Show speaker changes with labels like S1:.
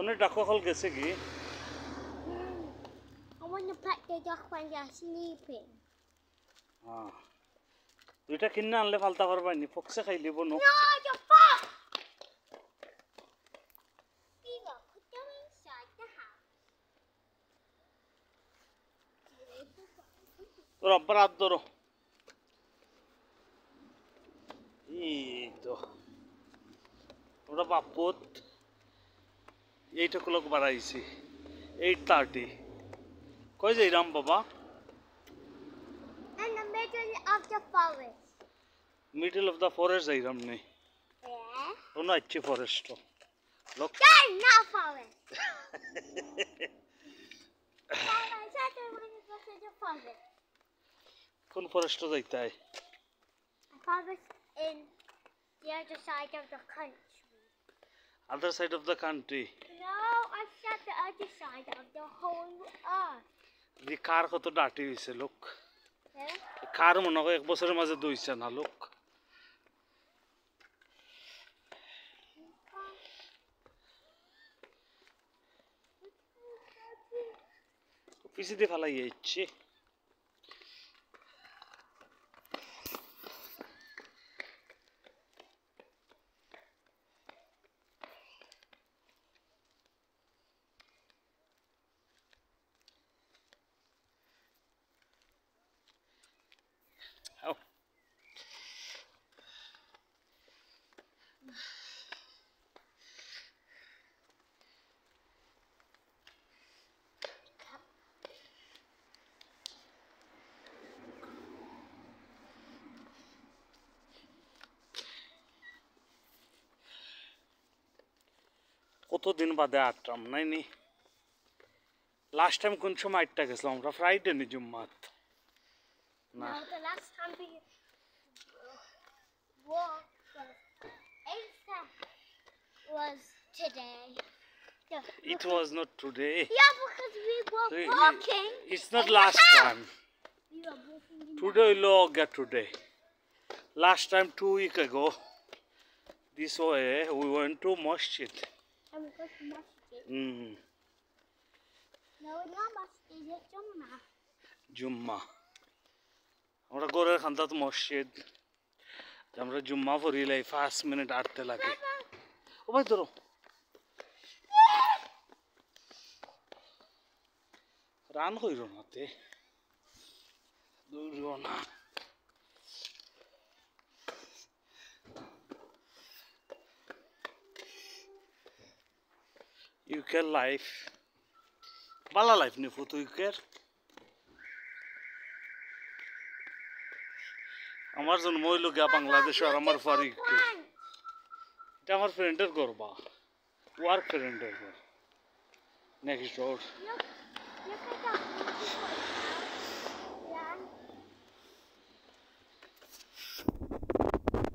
S1: অনেক ডাকল গেছে কি দুইটা কিনে আনলে ফালতা পারবা নি ফক্সে খাই দিব নো তোর আব্বার হাত ধরো এই তো ওরা বাপুত এইট ও বাড়াইছি এইট থার্টি কই যাই রাম বাবা মিডল অফ দ্য ফরেস্ট যাই রাম নেই কোনো আচ্ছি ফরেস্ট লোক কোন ফরেস্ট যাইতে হয় Forest in the other side of the other side of the country. No, I said the other side of the whole earth. The car got dirty, look. The car কত ডাটি হইছে লোক কার মনে হয় এক বছরের মাঝে দইছে না লোক পিছিয়ে ফেলাই যাচ্ছে কতদিন বাদে আটটাম নাইনি লাস্ট টাইম কোন সময় আটটা গেছিলাম আমরা ফ্রাইডে নি জুম্মাত না was it was not today. Yeah, because we were walking. It's not last time. We Today log today. Last time two weeks ago. This way we went to mosque. And we've got some messages. Mm. No, not messages, it's Jumma. Jumma. আমরা গোরের খান্দাত মসজিদ আমরা জুম্মা পড়িলে পাঁচ minute আটতে লাগে ও ভাই ধরো run কইর নাতে দৌড় না ইউকের লাইফ বালা লাইফ নি ফুত ইউকের আমার জন্য মহিল গা বাংলাদেশ আর আমার ফার ইউকে এটা আমার ফ্রেন্ডের করবা ওয়ার্ক ফ্রেন্ডের ঘর নেক্সট রোড